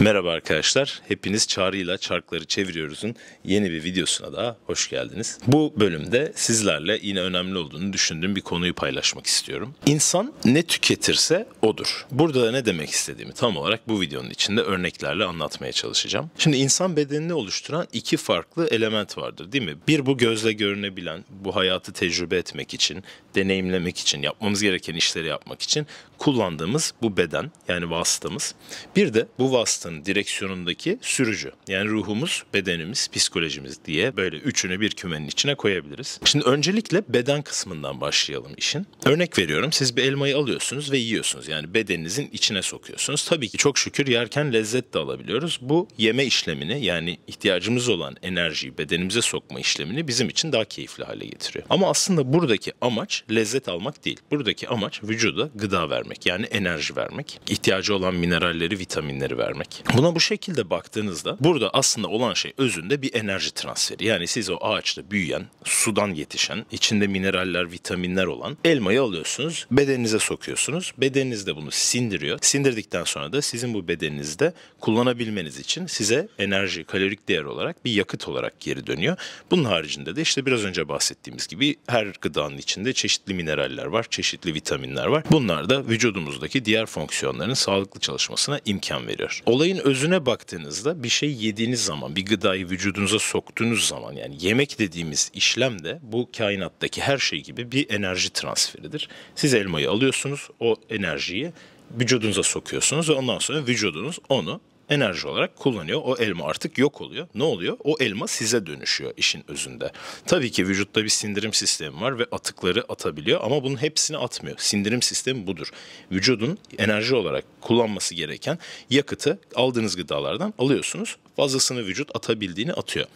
Merhaba arkadaşlar. Hepiniz çağrıyla çarkları çeviriyoruz'un yeni bir videosuna da hoş geldiniz. Bu bölümde sizlerle yine önemli olduğunu düşündüğüm bir konuyu paylaşmak istiyorum. İnsan ne tüketirse odur. Burada ne demek istediğimi tam olarak bu videonun içinde örneklerle anlatmaya çalışacağım. Şimdi insan bedenini oluşturan iki farklı element vardır değil mi? Bir bu gözle görünebilen, bu hayatı tecrübe etmek için, deneyimlemek için, yapmamız gereken işleri yapmak için kullandığımız bu beden yani vasıtamız. Bir de bu vasıta hayatın direksiyonundaki sürücü. Yani ruhumuz, bedenimiz, psikolojimiz diye böyle üçünü bir kümenin içine koyabiliriz. Şimdi öncelikle beden kısmından başlayalım işin. Örnek veriyorum siz bir elmayı alıyorsunuz ve yiyorsunuz. Yani bedeninizin içine sokuyorsunuz. Tabii ki çok şükür yerken lezzet de alabiliyoruz. Bu yeme işlemini yani ihtiyacımız olan enerjiyi bedenimize sokma işlemini bizim için daha keyifli hale getiriyor. Ama aslında buradaki amaç lezzet almak değil. Buradaki amaç vücuda gıda vermek yani enerji vermek. ihtiyacı olan mineralleri, vitaminleri vermek. Buna bu şekilde baktığınızda burada aslında olan şey özünde bir enerji transferi. Yani siz o ağaçta büyüyen, sudan yetişen, içinde mineraller, vitaminler olan elmayı alıyorsunuz, bedeninize sokuyorsunuz. Bedeniniz de bunu sindiriyor. Sindirdikten sonra da sizin bu bedeninizde kullanabilmeniz için size enerji, kalorik değer olarak bir yakıt olarak geri dönüyor. Bunun haricinde de işte biraz önce bahsettiğimiz gibi her gıdanın içinde çeşitli mineraller var, çeşitli vitaminler var. Bunlar da vücudumuzdaki diğer fonksiyonların sağlıklı çalışmasına imkan veriyor. Olay olayın özüne baktığınızda bir şey yediğiniz zaman, bir gıdayı vücudunuza soktuğunuz zaman yani yemek dediğimiz işlem de bu kainattaki her şey gibi bir enerji transferidir. Siz elmayı alıyorsunuz, o enerjiyi vücudunuza sokuyorsunuz ve ondan sonra vücudunuz onu enerji olarak kullanıyor. O elma artık yok oluyor. Ne oluyor? O elma size dönüşüyor işin özünde. Tabii ki vücutta bir sindirim sistemi var ve atıkları atabiliyor ama bunun hepsini atmıyor. Sindirim sistemi budur. Vücudun enerji olarak kullanması gereken yakıtı aldığınız gıdalardan alıyorsunuz. Fazlasını vücut atabildiğini atıyor.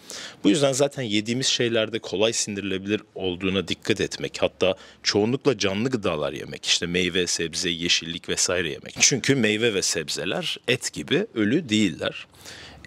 Bu yüzden zaten yediğimiz şeylerde kolay sindirilebilir olduğuna dikkat etmek. Hatta çoğunlukla canlı gıdalar yemek. İşte meyve, sebze, yeşillik vesaire yemek. Çünkü meyve ve sebzeler et gibi ölü değiller.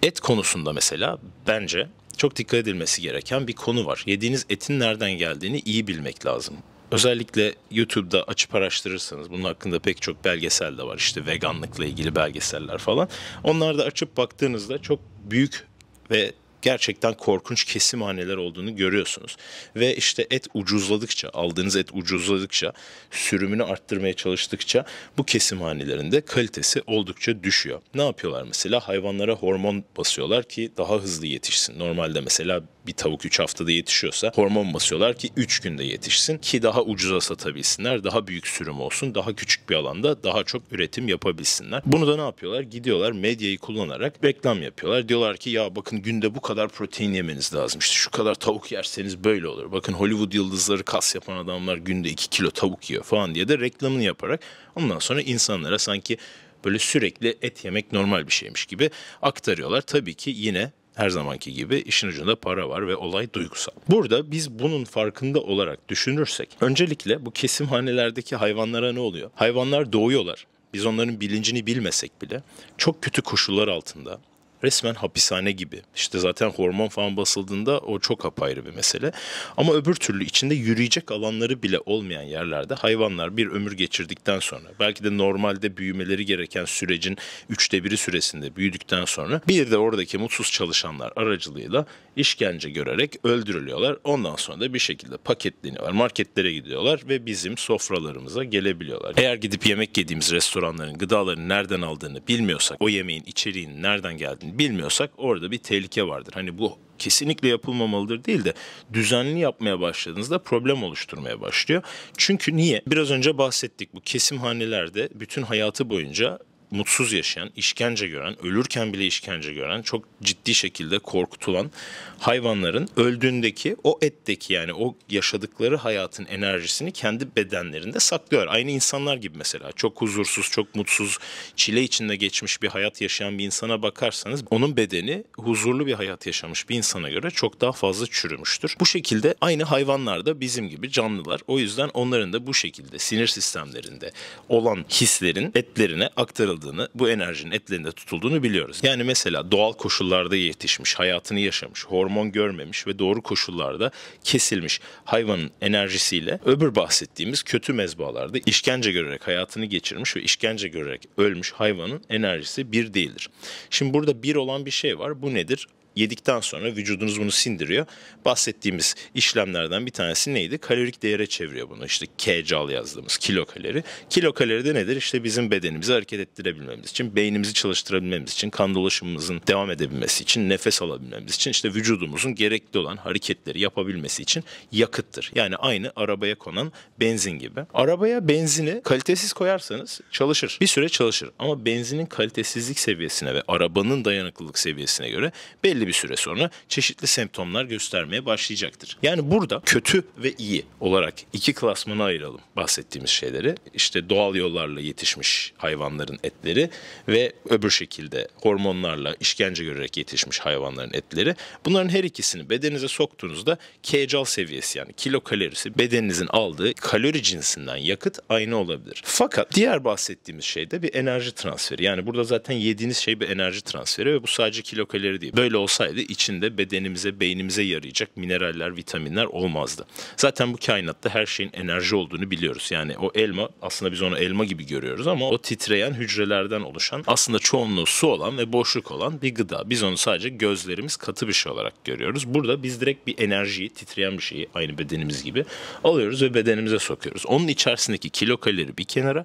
Et konusunda mesela bence çok dikkat edilmesi gereken bir konu var. Yediğiniz etin nereden geldiğini iyi bilmek lazım. Özellikle YouTube'da açıp araştırırsanız bunun hakkında pek çok belgesel de var işte veganlıkla ilgili belgeseller falan. Onlarda açıp baktığınızda çok büyük ve gerçekten korkunç kesimhaneler olduğunu görüyorsunuz. Ve işte et ucuzladıkça, aldığınız et ucuzladıkça, sürümünü arttırmaya çalıştıkça bu kesimhanelerin de kalitesi oldukça düşüyor. Ne yapıyorlar mesela? Hayvanlara hormon basıyorlar ki daha hızlı yetişsin. Normalde mesela bir tavuk 3 haftada yetişiyorsa hormon basıyorlar ki 3 günde yetişsin ki daha ucuza satabilsinler, daha büyük sürüm olsun, daha küçük bir alanda daha çok üretim yapabilsinler. Bunu da ne yapıyorlar? Gidiyorlar medyayı kullanarak reklam yapıyorlar. Diyorlar ki ya bakın günde bu kadar kadar protein yemeniz lazım. İşte şu kadar tavuk yerseniz böyle olur. Bakın Hollywood yıldızları kas yapan adamlar günde 2 kilo tavuk yiyor falan diye de reklamını yaparak ondan sonra insanlara sanki böyle sürekli et yemek normal bir şeymiş gibi aktarıyorlar. Tabii ki yine her zamanki gibi işin ucunda para var ve olay duygusal. Burada biz bunun farkında olarak düşünürsek öncelikle bu kesimhanelerdeki hayvanlara ne oluyor? Hayvanlar doğuyorlar. Biz onların bilincini bilmesek bile çok kötü koşullar altında resmen hapishane gibi. İşte zaten hormon falan basıldığında o çok apayrı bir mesele. Ama öbür türlü içinde yürüyecek alanları bile olmayan yerlerde hayvanlar bir ömür geçirdikten sonra belki de normalde büyümeleri gereken sürecin üçte biri süresinde büyüdükten sonra bir de oradaki mutsuz çalışanlar aracılığıyla işkence görerek öldürülüyorlar. Ondan sonra da bir şekilde paketleniyorlar. Marketlere gidiyorlar ve bizim sofralarımıza gelebiliyorlar. Eğer gidip yemek yediğimiz restoranların gıdalarını nereden aldığını bilmiyorsak o yemeğin içeriğinin nereden geldiğini bilmiyorsak orada bir tehlike vardır. Hani bu kesinlikle yapılmamalıdır değil de düzenli yapmaya başladığınızda problem oluşturmaya başlıyor. Çünkü niye? Biraz önce bahsettik bu kesimhanelerde bütün hayatı boyunca mutsuz yaşayan, işkence gören, ölürken bile işkence gören, çok ciddi şekilde korkutulan hayvanların öldüğündeki o etteki yani o yaşadıkları hayatın enerjisini kendi bedenlerinde saklıyor. Aynı insanlar gibi mesela çok huzursuz, çok mutsuz, çile içinde geçmiş bir hayat yaşayan bir insana bakarsanız onun bedeni huzurlu bir hayat yaşamış bir insana göre çok daha fazla çürümüştür. Bu şekilde aynı hayvanlar da bizim gibi canlılar. O yüzden onların da bu şekilde sinir sistemlerinde olan hislerin etlerine aktarıldığı aldığını, bu enerjinin etlerinde tutulduğunu biliyoruz. Yani mesela doğal koşullarda yetişmiş, hayatını yaşamış, hormon görmemiş ve doğru koşullarda kesilmiş hayvanın enerjisiyle öbür bahsettiğimiz kötü mezbalarda işkence görerek hayatını geçirmiş ve işkence görerek ölmüş hayvanın enerjisi bir değildir. Şimdi burada bir olan bir şey var. Bu nedir? yedikten sonra vücudunuz bunu sindiriyor. Bahsettiğimiz işlemlerden bir tanesi neydi? Kalorik değere çeviriyor bunu. İşte kcal yazdığımız kilokalori. Kilokalori de nedir? İşte bizim bedenimizi hareket ettirebilmemiz için, beynimizi çalıştırabilmemiz için, kan dolaşımımızın devam edebilmesi için, nefes alabilmemiz için, işte vücudumuzun gerekli olan hareketleri yapabilmesi için yakıttır. Yani aynı arabaya konan benzin gibi. Arabaya benzini kalitesiz koyarsanız çalışır. Bir süre çalışır ama benzinin kalitesizlik seviyesine ve arabanın dayanıklılık seviyesine göre belli belli bir süre sonra çeşitli semptomlar göstermeye başlayacaktır. Yani burada kötü ve iyi olarak iki klasmana ayıralım bahsettiğimiz şeyleri. İşte doğal yollarla yetişmiş hayvanların etleri ve öbür şekilde hormonlarla işkence görerek yetişmiş hayvanların etleri. Bunların her ikisini bedeninize soktuğunuzda kcal seviyesi yani kilo kalorisi bedeninizin aldığı kalori cinsinden yakıt aynı olabilir. Fakat diğer bahsettiğimiz şey de bir enerji transferi. Yani burada zaten yediğiniz şey bir enerji transferi ve bu sadece kilokalori değil. Böyle olsa olsaydı içinde bedenimize, beynimize yarayacak mineraller, vitaminler olmazdı. Zaten bu kainatta her şeyin enerji olduğunu biliyoruz. Yani o elma aslında biz onu elma gibi görüyoruz ama o titreyen hücrelerden oluşan aslında çoğunluğu su olan ve boşluk olan bir gıda. Biz onu sadece gözlerimiz katı bir şey olarak görüyoruz. Burada biz direkt bir enerjiyi, titreyen bir şeyi aynı bedenimiz gibi alıyoruz ve bedenimize sokuyoruz. Onun içerisindeki kilo kilokalori bir kenara,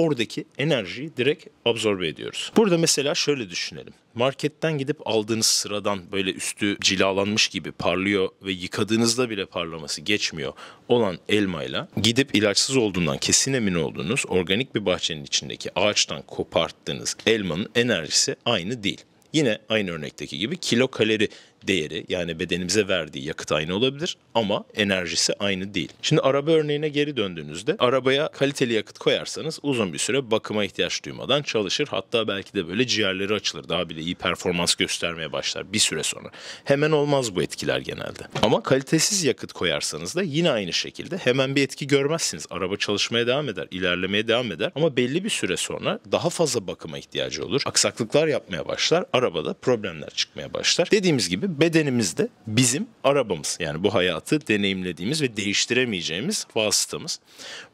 oradaki enerjiyi direkt absorbe ediyoruz. Burada mesela şöyle düşünelim. Marketten gidip aldığınız sıradan böyle üstü cilalanmış gibi parlıyor ve yıkadığınızda bile parlaması geçmiyor olan elmayla gidip ilaçsız olduğundan kesin emin olduğunuz organik bir bahçenin içindeki ağaçtan koparttığınız elmanın enerjisi aynı değil. Yine aynı örnekteki gibi kilo kalori değeri yani bedenimize verdiği yakıt aynı olabilir ama enerjisi aynı değil. Şimdi araba örneğine geri döndüğünüzde arabaya kaliteli yakıt koyarsanız uzun bir süre bakıma ihtiyaç duymadan çalışır. Hatta belki de böyle ciğerleri açılır. Daha bile iyi performans göstermeye başlar bir süre sonra. Hemen olmaz bu etkiler genelde. Ama kalitesiz yakıt koyarsanız da yine aynı şekilde hemen bir etki görmezsiniz. Araba çalışmaya devam eder, ilerlemeye devam eder ama belli bir süre sonra daha fazla bakıma ihtiyacı olur. Aksaklıklar yapmaya başlar. Arabada problemler çıkmaya başlar. Dediğimiz gibi abi bedenimizde bizim arabamız. Yani bu hayatı deneyimlediğimiz ve değiştiremeyeceğimiz vasıtamız.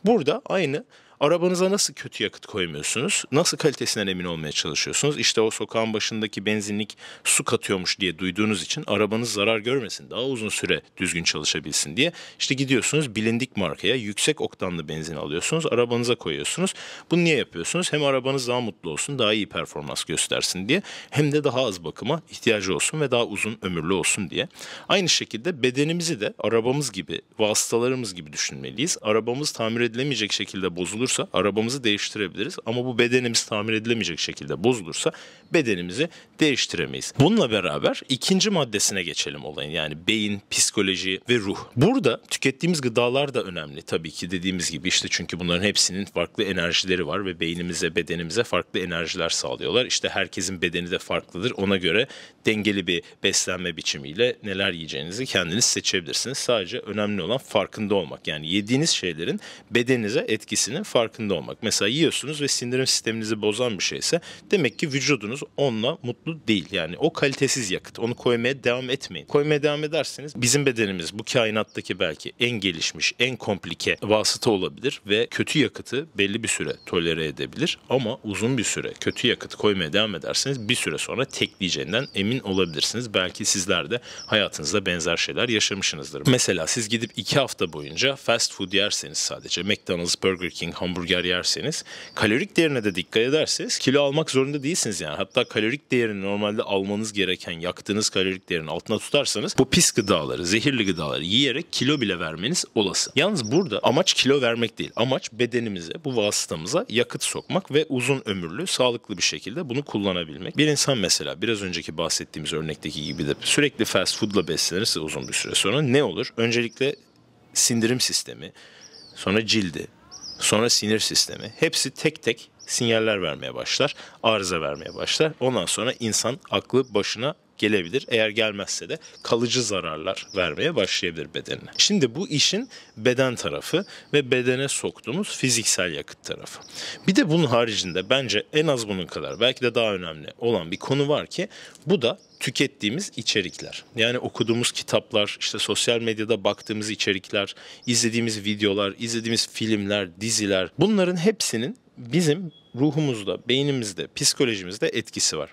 Burada aynı Arabanıza nasıl kötü yakıt koymuyorsunuz? Nasıl kalitesinden emin olmaya çalışıyorsunuz? İşte o sokağın başındaki benzinlik su katıyormuş diye duyduğunuz için arabanız zarar görmesin, daha uzun süre düzgün çalışabilsin diye. İşte gidiyorsunuz bilindik markaya yüksek oktanlı benzin alıyorsunuz, arabanıza koyuyorsunuz. Bunu niye yapıyorsunuz? Hem arabanız daha mutlu olsun, daha iyi performans göstersin diye hem de daha az bakıma ihtiyacı olsun ve daha uzun ömürlü olsun diye. Aynı şekilde bedenimizi de arabamız gibi, vasıtalarımız gibi düşünmeliyiz. Arabamız tamir edilemeyecek şekilde bozuluyor bozulursa arabamızı değiştirebiliriz ama bu bedenimiz tamir edilemeyecek şekilde bozulursa bedenimizi değiştiremeyiz. Bununla beraber ikinci maddesine geçelim olayın yani beyin, psikoloji ve ruh. Burada tükettiğimiz gıdalar da önemli tabii ki dediğimiz gibi işte çünkü bunların hepsinin farklı enerjileri var ve beynimize, bedenimize farklı enerjiler sağlıyorlar. İşte herkesin bedeni de farklıdır. Ona göre dengeli bir beslenme biçimiyle neler yiyeceğinizi kendiniz seçebilirsiniz. Sadece önemli olan farkında olmak. Yani yediğiniz şeylerin bedeninize etkisinin farkında olmak. Mesela yiyorsunuz ve sindirim sisteminizi bozan bir şeyse demek ki vücudunuz onunla mutlu değil. Yani o kalitesiz yakıt. Onu koymaya devam etmeyin. Koymaya devam ederseniz bizim bedenimiz bu kainattaki belki en gelişmiş, en komplike vasıta olabilir ve kötü yakıtı belli bir süre tolere edebilir ama uzun bir süre kötü yakıt koymaya devam ederseniz bir süre sonra tekleyeceğinden emin olabilirsiniz. Belki sizler de hayatınızda benzer şeyler yaşamışsınızdır. Mesela siz gidip iki hafta boyunca fast food yerseniz sadece McDonald's, Burger King, hamburger yerseniz kalorik değerine de dikkat ederseniz kilo almak zorunda değilsiniz yani. Hatta kalorik değerini normalde almanız gereken yaktığınız kalorik değerini altına tutarsanız bu pis gıdaları, zehirli gıdaları yiyerek kilo bile vermeniz olası. Yalnız burada amaç kilo vermek değil. Amaç bedenimize, bu vasıtamıza yakıt sokmak ve uzun ömürlü, sağlıklı bir şekilde bunu kullanabilmek. Bir insan mesela biraz önceki bahsettiğimiz örnekteki gibi de sürekli fast foodla beslenirse uzun bir süre sonra ne olur? Öncelikle sindirim sistemi, sonra cildi, sonra sinir sistemi. Hepsi tek tek sinyaller vermeye başlar, arıza vermeye başlar. Ondan sonra insan aklı başına gelebilir. Eğer gelmezse de kalıcı zararlar vermeye başlayabilir bedenine. Şimdi bu işin beden tarafı ve bedene soktuğumuz fiziksel yakıt tarafı. Bir de bunun haricinde bence en az bunun kadar belki de daha önemli olan bir konu var ki bu da tükettiğimiz içerikler. Yani okuduğumuz kitaplar, işte sosyal medyada baktığımız içerikler, izlediğimiz videolar, izlediğimiz filmler, diziler bunların hepsinin bizim ruhumuzda, beynimizde, psikolojimizde etkisi var.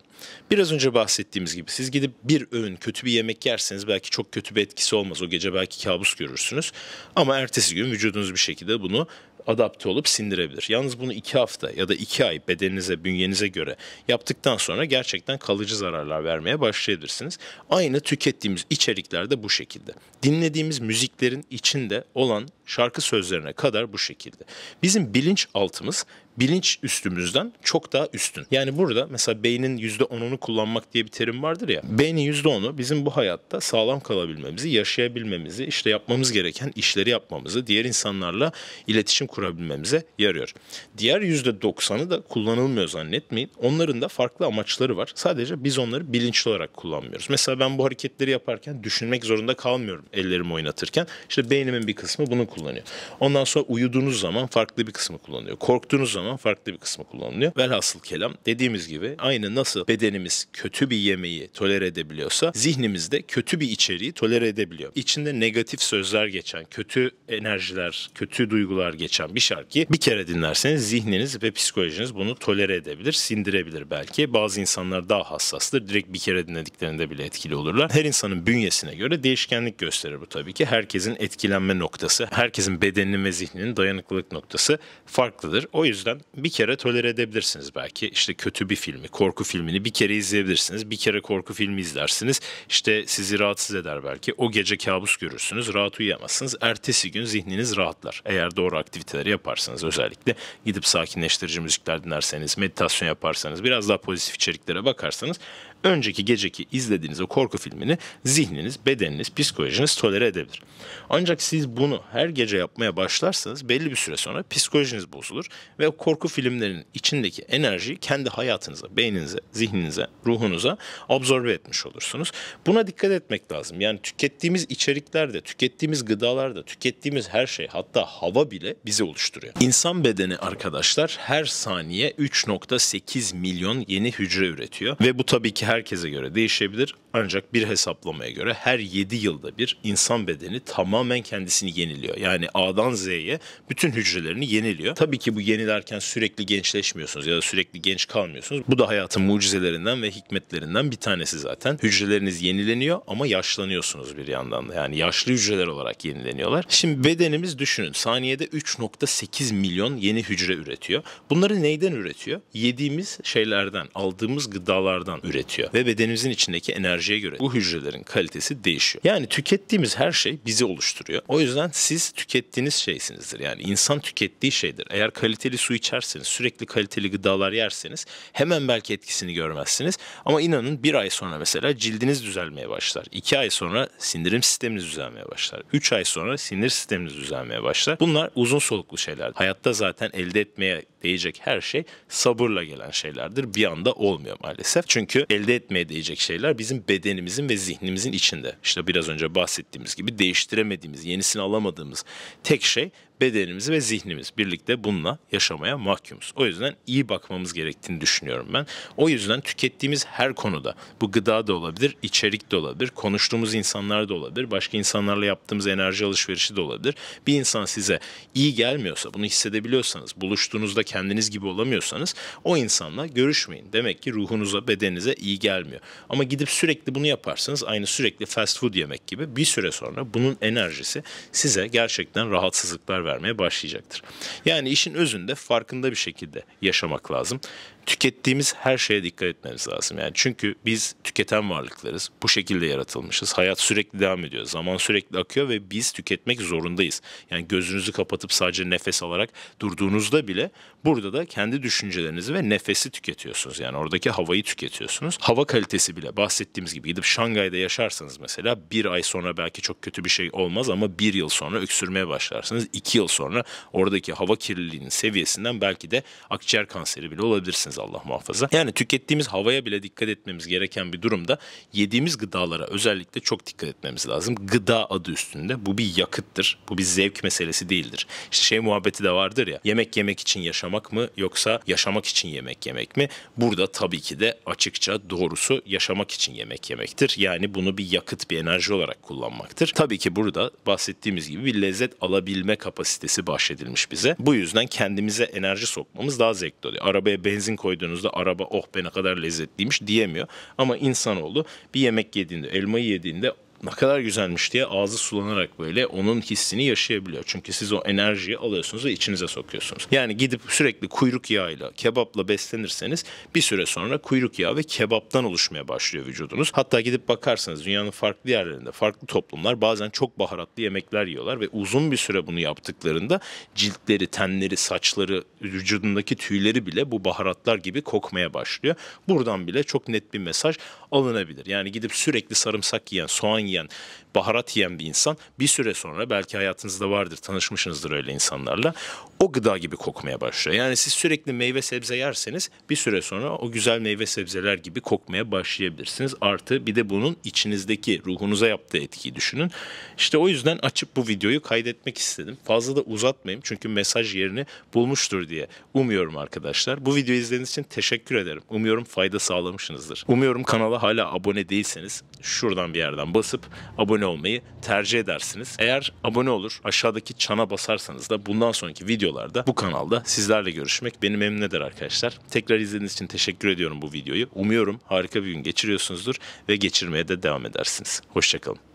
Biraz önce bahsettiğimiz gibi siz gidip bir öğün kötü bir yemek yerseniz belki çok kötü bir etkisi olmaz. O gece belki kabus görürsünüz. Ama ertesi gün vücudunuz bir şekilde bunu adapte olup sindirebilir. Yalnız bunu iki hafta ya da iki ay bedeninize, bünyenize göre yaptıktan sonra gerçekten kalıcı zararlar vermeye başlayabilirsiniz. Aynı tükettiğimiz içerikler de bu şekilde. Dinlediğimiz müziklerin içinde olan şarkı sözlerine kadar bu şekilde. Bizim bilinç altımız bilinç üstümüzden çok daha üstün. Yani burada mesela beynin %10'unu kullanmak diye bir terim vardır ya. Beynin %10'u bizim bu hayatta sağlam kalabilmemizi, yaşayabilmemizi, işte yapmamız gereken işleri yapmamızı, diğer insanlarla iletişim kurabilmemize yarıyor. Diğer %90'ı da kullanılmıyor zannetmeyin. Onların da farklı amaçları var. Sadece biz onları bilinçli olarak kullanmıyoruz. Mesela ben bu hareketleri yaparken düşünmek zorunda kalmıyorum ellerimi oynatırken. İşte beynimin bir kısmı bunu kullanıyor. Ondan sonra uyuduğunuz zaman farklı bir kısmı kullanıyor. Korktuğunuz zaman zaman farklı bir kısmı kullanılıyor. Velhasıl kelam dediğimiz gibi aynı nasıl bedenimiz kötü bir yemeği tolere edebiliyorsa zihnimiz de kötü bir içeriği tolere edebiliyor. İçinde negatif sözler geçen, kötü enerjiler, kötü duygular geçen bir şarkı bir kere dinlerseniz zihniniz ve psikolojiniz bunu tolere edebilir, sindirebilir belki. Bazı insanlar daha hassastır. Direkt bir kere dinlediklerinde bile etkili olurlar. Her insanın bünyesine göre değişkenlik gösterir bu tabii ki. Herkesin etkilenme noktası, herkesin bedeninin ve zihninin dayanıklılık noktası farklıdır. O yüzden gerçekten bir kere tolere edebilirsiniz belki. İşte kötü bir filmi, korku filmini bir kere izleyebilirsiniz. Bir kere korku filmi izlersiniz. İşte sizi rahatsız eder belki. O gece kabus görürsünüz, rahat uyuyamazsınız. Ertesi gün zihniniz rahatlar. Eğer doğru aktiviteleri yaparsanız özellikle gidip sakinleştirici müzikler dinlerseniz, meditasyon yaparsanız, biraz daha pozitif içeriklere bakarsanız önceki geceki izlediğiniz o korku filmini zihniniz, bedeniniz, psikolojiniz tolere edebilir. Ancak siz bunu her gece yapmaya başlarsanız belli bir süre sonra psikolojiniz bozulur ve o korku filmlerinin içindeki enerjiyi kendi hayatınıza, beyninize, zihninize, ruhunuza absorbe etmiş olursunuz. Buna dikkat etmek lazım. Yani tükettiğimiz içeriklerde, tükettiğimiz gıdalarda, tükettiğimiz her şey hatta hava bile bizi oluşturuyor. İnsan bedeni arkadaşlar her saniye 3.8 milyon yeni hücre üretiyor ve bu tabii ki her herkese göre değişebilir ancak bir hesaplamaya göre her 7 yılda bir insan bedeni tamamen kendisini yeniliyor. Yani A'dan Z'ye bütün hücrelerini yeniliyor. Tabii ki bu yenilerken sürekli gençleşmiyorsunuz ya da sürekli genç kalmıyorsunuz. Bu da hayatın mucizelerinden ve hikmetlerinden bir tanesi zaten. Hücreleriniz yenileniyor ama yaşlanıyorsunuz bir yandan da. Yani yaşlı hücreler olarak yenileniyorlar. Şimdi bedenimiz düşünün saniyede 3.8 milyon yeni hücre üretiyor. Bunları neyden üretiyor? Yediğimiz şeylerden, aldığımız gıdalardan üretiyor gerekiyor ve bedenimizin içindeki enerjiye göre bu hücrelerin kalitesi değişiyor. Yani tükettiğimiz her şey bizi oluşturuyor. O yüzden siz tükettiğiniz şeysinizdir. Yani insan tükettiği şeydir. Eğer kaliteli su içerseniz, sürekli kaliteli gıdalar yerseniz hemen belki etkisini görmezsiniz. Ama inanın bir ay sonra mesela cildiniz düzelmeye başlar. İki ay sonra sindirim sisteminiz düzelmeye başlar. Üç ay sonra sinir sisteminiz düzelmeye başlar. Bunlar uzun soluklu şeyler. Hayatta zaten elde etmeye değecek her şey sabırla gelen şeylerdir. Bir anda olmuyor maalesef. Çünkü elde etmeye değecek şeyler bizim bedenimizin ve zihnimizin içinde. İşte biraz önce bahsettiğimiz gibi değiştiremediğimiz, yenisini alamadığımız tek şey bedenimizi ve zihnimiz birlikte bununla yaşamaya mahkumuz. O yüzden iyi bakmamız gerektiğini düşünüyorum ben. O yüzden tükettiğimiz her konuda bu gıda da olabilir, içerik de olabilir, konuştuğumuz insanlar da olabilir, başka insanlarla yaptığımız enerji alışverişi de olabilir. Bir insan size iyi gelmiyorsa, bunu hissedebiliyorsanız, buluştuğunuzda kendiniz gibi olamıyorsanız o insanla görüşmeyin. Demek ki ruhunuza, bedeninize iyi gelmiyor. Ama gidip sürekli bunu yaparsanız aynı sürekli fast food yemek gibi bir süre sonra bunun enerjisi size gerçekten rahatsızlıklar vermeye başlayacaktır. Yani işin özünde farkında bir şekilde yaşamak lazım tükettiğimiz her şeye dikkat etmemiz lazım. Yani çünkü biz tüketen varlıklarız. Bu şekilde yaratılmışız. Hayat sürekli devam ediyor. Zaman sürekli akıyor ve biz tüketmek zorundayız. Yani gözünüzü kapatıp sadece nefes alarak durduğunuzda bile burada da kendi düşüncelerinizi ve nefesi tüketiyorsunuz. Yani oradaki havayı tüketiyorsunuz. Hava kalitesi bile bahsettiğimiz gibi gidip Şangay'da yaşarsanız mesela bir ay sonra belki çok kötü bir şey olmaz ama bir yıl sonra öksürmeye başlarsınız. iki yıl sonra oradaki hava kirliliğinin seviyesinden belki de akciğer kanseri bile olabilirsiniz ederseniz Allah muhafaza. Yani tükettiğimiz havaya bile dikkat etmemiz gereken bir durumda yediğimiz gıdalara özellikle çok dikkat etmemiz lazım. Gıda adı üstünde bu bir yakıttır. Bu bir zevk meselesi değildir. İşte şey muhabbeti de vardır ya yemek yemek için yaşamak mı yoksa yaşamak için yemek yemek mi? Burada tabii ki de açıkça doğrusu yaşamak için yemek yemektir. Yani bunu bir yakıt bir enerji olarak kullanmaktır. Tabii ki burada bahsettiğimiz gibi bir lezzet alabilme kapasitesi bahşedilmiş bize. Bu yüzden kendimize enerji sokmamız daha zevkli oluyor. Arabaya benzin koyduğunuzda araba oh be ne kadar lezzetliymiş diyemiyor. Ama insanoğlu bir yemek yediğinde, elmayı yediğinde ne kadar güzelmiş diye ağzı sulanarak böyle onun hissini yaşayabiliyor. Çünkü siz o enerjiyi alıyorsunuz ve içinize sokuyorsunuz. Yani gidip sürekli kuyruk yağıyla, kebapla beslenirseniz bir süre sonra kuyruk yağı ve kebaptan oluşmaya başlıyor vücudunuz. Hatta gidip bakarsanız dünyanın farklı yerlerinde, farklı toplumlar bazen çok baharatlı yemekler yiyorlar ve uzun bir süre bunu yaptıklarında ciltleri, tenleri, saçları, vücudundaki tüyleri bile bu baharatlar gibi kokmaya başlıyor. Buradan bile çok net bir mesaj alınabilir. Yani gidip sürekli sarımsak yiyen, soğan yiyen yiyen, baharat yiyen bir insan bir süre sonra belki hayatınızda vardır tanışmışsınızdır öyle insanlarla o gıda gibi kokmaya başlıyor. Yani siz sürekli meyve sebze yerseniz bir süre sonra o güzel meyve sebzeler gibi kokmaya başlayabilirsiniz. Artı bir de bunun içinizdeki ruhunuza yaptığı etkiyi düşünün. İşte o yüzden açıp bu videoyu kaydetmek istedim. Fazla da uzatmayayım çünkü mesaj yerini bulmuştur diye umuyorum arkadaşlar. Bu videoyu izlediğiniz için teşekkür ederim. Umuyorum fayda sağlamışsınızdır. Umuyorum kanala hala abone değilseniz şuradan bir yerden basın basıp abone olmayı tercih edersiniz. Eğer abone olur aşağıdaki çana basarsanız da bundan sonraki videolarda bu kanalda sizlerle görüşmek beni memnun eder arkadaşlar. Tekrar izlediğiniz için teşekkür ediyorum bu videoyu. Umuyorum harika bir gün geçiriyorsunuzdur ve geçirmeye de devam edersiniz. Hoşçakalın.